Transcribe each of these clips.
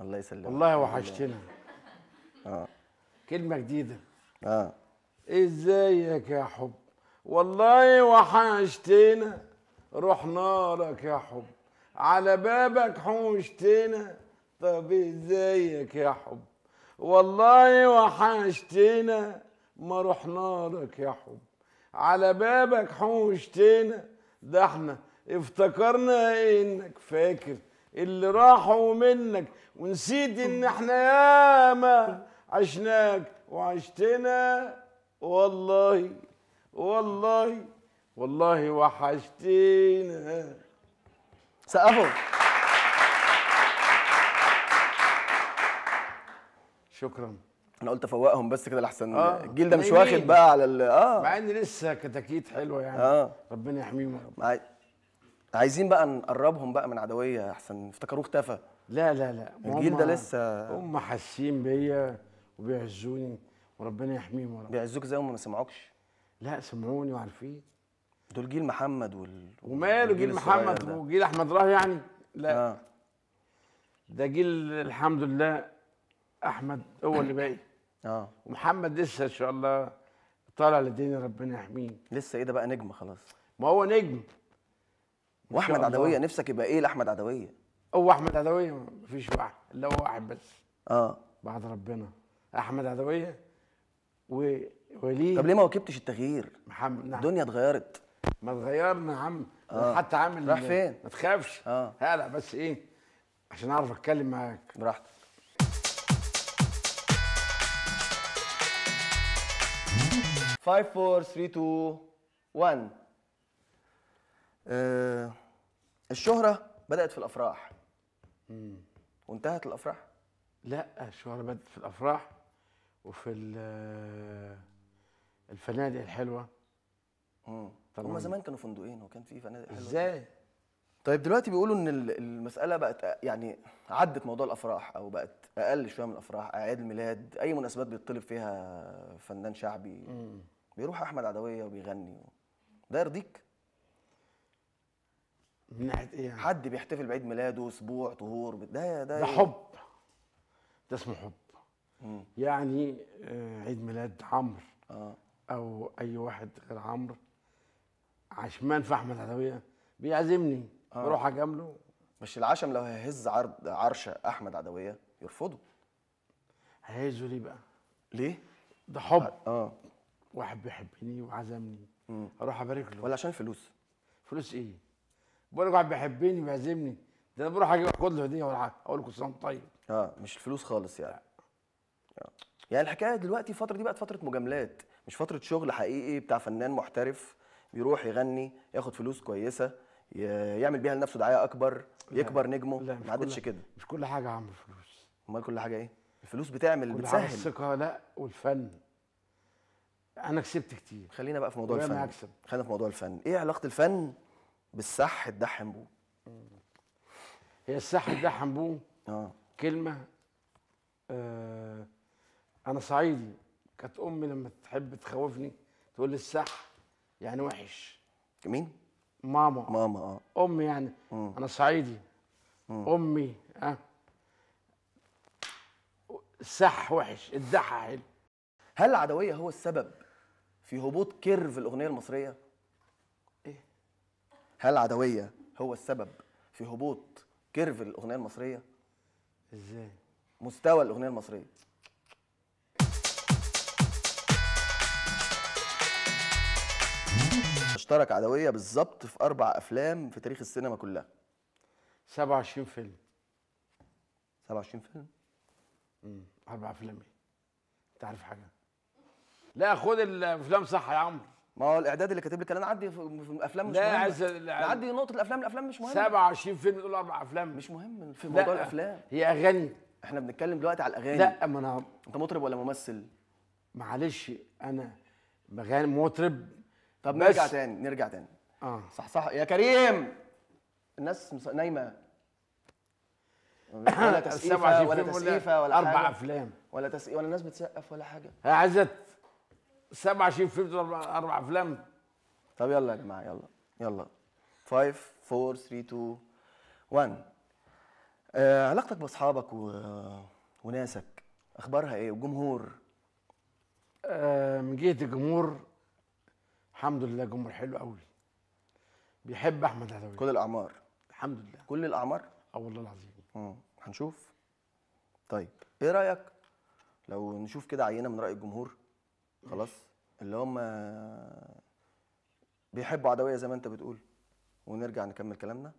الله يسلمك والله وحشتنا اه كلمة جديدة اه ازيك يا حب والله وحشتنا روح نارك يا حب على بابك حوشتنا طب ازيك يا حب والله وحشتنا ما روح نارك يا حب على بابك حوشتنا ده احنا افتكرنا انك فاكر اللي راحوا منك ونسيت ان احنا ياما عشناك وعشتنا والله والله والله وحشتينا سقفوا شكرا انا قلت افوقهم بس كده لحسن آه. الجيل ده مش واخد بقى على ال... اه مع ان لسه كتاكيت حلوه يعني آه. ربنا يحميهم رب عايزين بقى نقربهم بقى من عدويه احسن افتكروه اختفى لا لا لا الجيل ده لسه هم حاسين بيا وبيعزوني وربنا يحميهم رب بيعزوك زي هم ما سمعوكش لا سمعوني وعارفين دول جيل محمد وال وماله جيل محمد وجيل احمد راه يعني لا آه. ده جيل الحمد لله احمد هو اللي باقي اه ومحمد لسه ان شاء الله طالع لدين ربنا يحميه لسه ايه ده بقى نجم خلاص ما هو نجم واحمد عدويه نفسك يبقى ايه لاحمد عدويه هو احمد عدويه مفيش واحد الا هو واحد بس اه بعد ربنا احمد عدويه ووليد طب ليه ما واكبتش التغيير محمد نعم. الدنيا اتغيرت ما اتغيرنا يا عم آه. حتى عامل راح فين ما تخافش اه هلا بس ايه عشان اعرف اتكلم معاك براحتك Five, four, three, two, one. آه الشهرة بدأت في الأفراح مم. وانتهت الأفراح لا الشهرة بدأت في الأفراح وفي الفنادق الحلوة مم. طبعا هما زمان كانوا فندقين وكان في فنادق حلوه ازاي؟ طيب دلوقتي بيقولوا ان المساله بقت يعني عدت موضوع الافراح او بقت اقل شويه من الافراح اعياد الميلاد اي مناسبات بيطلب فيها فنان شعبي مم. بيروح احمد عدويه وبيغني ده يرضيك؟ من ناحيه ايه يعني؟ حد بيحتفل بعيد ميلاده اسبوع طهور ده ده ده إيه؟ حب ده اسمه حب مم. يعني آه، عيد ميلاد عمرو آه. او اي واحد غير عمرو عشمان في احمد عدويه بيعزمني آه. بروح اجامله مش العشم لو هيهز عرض عرش احمد عدويه يرفضه هيهزه ليه بقى؟ ليه؟ ده حب اه واحد بيحبني وعزمني اروح ابارك له ولا عشان فلوس فلوس ايه؟ بقول لك واحد بيحبني بيعزمني ده انا بروح اجيب خد له هديه ولا حاجه اقول لك كل سنه طيب اه مش الفلوس خالص يعني آه. يعني الحكايه دلوقتي الفتره دي بقت فتره مجاملات مش فتره شغل حقيقي بتاع فنان محترف يروح يغني ياخد فلوس كويسه يعمل بيها لنفسه دعايه اكبر يكبر نجمه لا ما عادتش كده مش كل حاجه عامله فلوس امال كل حاجه ايه الفلوس بتعمل كل بتسهل حاجة الثقه لا والفن انا كسبت كتير خلينا بقى في موضوع الفن هكسب خلينا في موضوع الفن ايه علاقه الفن بالسح تدحم بوه هي السح تدحم بوه اه كلمه آه انا صعيدي كانت امي لما تحب تخوفني تقول لي السح يعني وحش مين ماما ماما اه امي يعني مم. انا صعيدي مم. امي اه السح وحش الدحى حلو هل العدويه هو السبب في هبوط كيرف الاغنيه المصريه هل عدويه هو السبب في هبوط كيرف الاغنيه المصريه ازاي مستوى الاغنيه المصريه اشترك عدويه بالظبط في اربع افلام في تاريخ السينما كلها 27 فيلم 27 فيلم امم اربع افلام إيه؟ انت عارف حاجه لا خد الافلام صح يا عمرو ما هو الاعداد اللي كاتب لي كلام عدي في افلام مش لا عايز عدي نقطه الافلام الافلام مش مهمه 27 فيلم دول اربع افلام مش مهم في موضوع الافلام هي اغاني احنا بنتكلم دلوقتي على الاغاني لا ما انا انت مطرب ولا ممثل معلش انا بغني مطرب طب بس... نرجع تاني نرجع تاني اه صح صح يا كريم الناس مص... نايمه ولا تسقيفه ولا تسقيفه ولا, ولا اربع افلام ولا تسقيفه ولا الناس بتسقف ولا حاجه عايزه 27 فيلم اربع افلام طب يلا يا جماعه يلا يلا 5 4 3 2 1 علاقتك باصحابك و... وناسك اخبارها ايه والجمهور آه من جهه الجمهور الحمد لله جمهور حلو قوي بيحب احمد عدوي كل الاعمار الحمد لله كل الاعمار اه والله العظيم هنشوف طيب ايه رايك لو نشوف كده عينه من راي الجمهور خلاص اللي هم بيحبوا عدويه زي ما انت بتقول ونرجع نكمل كلامنا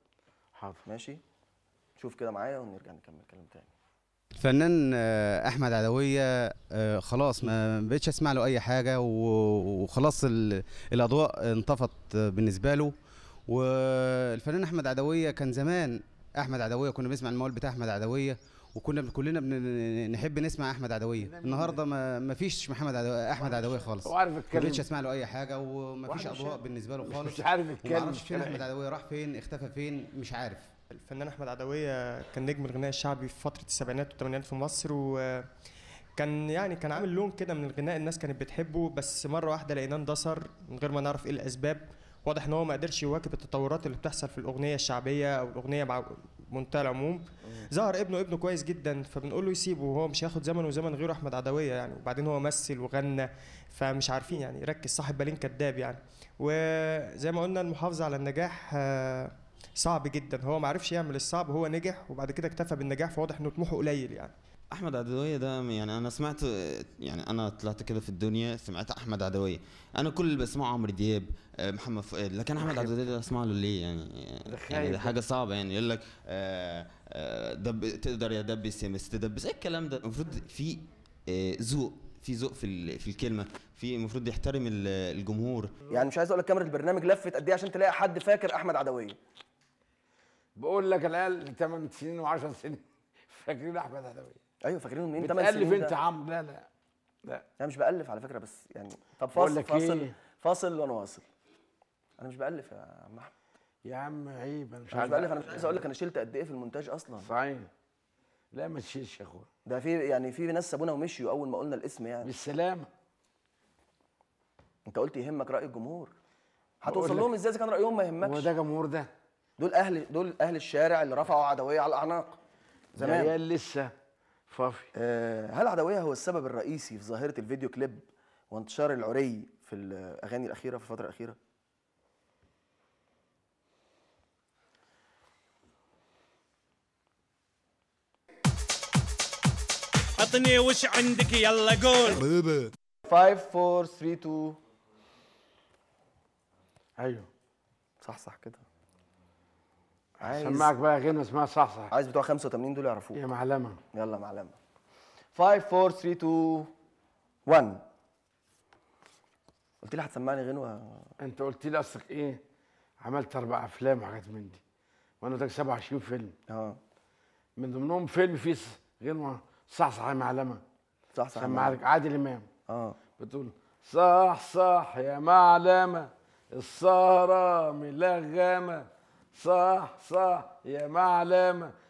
حاضر ماشي شوف كده معايا ونرجع نكمل كلام تاني الفنان آه، احمد عدويه آه، خلاص ما بقتش اسمع له اي حاجه وخلاص الاضواء انطفت بالنسبه له والفنان احمد عدويه كان زمان احمد عدويه كنا بنسمع الموال بتاع احمد عدويه وكنا كلنا نحب نسمع احمد عدويه النهارده ما فيش محمد عدو... احمد عدويه خالص وعارف اتكلم ما اسمع له اي حاجه وما فيش اضواء بالنسبه له خالص مش عارف اتكلم مش فين احمد عدويه راح فين اختفى فين مش عارف الفنان احمد عدويه كان نجم الغناء الشعبي في فتره السبعينات والثمانينات في مصر و كان يعني كان عامل لون كده من الغناء الناس كانت بتحبه بس مره واحده لقيناه اندثر من غير ما نعرف ايه الاسباب واضح ان هو ما قدرش يواكب التطورات اللي بتحصل في الاغنيه الشعبيه او الاغنيه بمنتهى العموم آه. ظهر ابنه ابنه كويس جدا فبنقول له يسيبه وهو مش هياخد زمن وزمن غيره احمد عدويه يعني وبعدين هو مثل وغنى فمش عارفين يعني ركز صاحب بالين كداب يعني وزي ما قلنا المحافظه على النجاح آه، صعب جدا هو ما عرفش يعمل الصعب هو نجح وبعد كده اكتفى بالنجاح فواضح انه طموحه قليل يعني احمد عدويه ده يعني انا سمعت يعني انا طلعت كده في الدنيا سمعت احمد عدويه انا كل اللي بسمعه عمرو دياب آه، محمد فؤاد آه، لكن احمد عدويه ده اسمع له ليه يعني, يعني ده حاجه صعبه يعني يقول لك آه، دب تقدر يا دبس يا مس تدبس ايه الكلام ده المفروض في ذوق في ذوق في في الكلمه في المفروض يحترم الجمهور يعني مش عايز اقول لك كاميرا البرنامج لفت قد ايه عشان تلاقي حد فاكر احمد عدويه بقول لك الاقل 8 سنين و10 سنين فاكرين احمد عدويه ايوه فاكرينه منين 8 سنين بتالف انت يا عم لا لا لا انا مش بالف على فكره بس يعني طب فاصل فاصل إيه؟ فاصل وانا واصل انا مش بالف يا عم احمد يا عم عيب انا مش, مش بالف انا مش عايز اقول لك انا شلت قد ايه في المونتاج اصلا صحيح لا ما تشيلش يا اخويا ده في يعني في ناس سابونا ومشيوا اول ما قلنا الاسم يعني بالسلامه انت قلت يهمك راي الجمهور هتوصل لهم ازاي اذا كان رايهم ما يهمكش هو ده جمهور ده دول اهل دول اهل الشارع اللي رفعوا عدويه على الاعناق زمان لسه فافي آه هل عدويه هو السبب الرئيسي في ظاهره الفيديو كليب وانتشار العري في الاغاني الاخيره في الفتره الاخيره عطني وش عندك يلا قول 5 4 3 2 ايوه صح صح كده عايز سمعك بقى غنى اسمها صحصح عايز بتوع 85 دول يعرفوه يا معلمه يلا معلمه 5 4 3 2 1 قلت لي هتسمعني غنوه انت قلت لي اصلك ايه عملت اربع افلام وحاجات من دي وانا قلت 27 فيلم اه من ضمنهم فيلم فيه غنوه صحصح يا معلمه صحصح سمعك عادل امام اه بتقول صح صح يا معلمه السهره ملغمه صح صح يا معلمة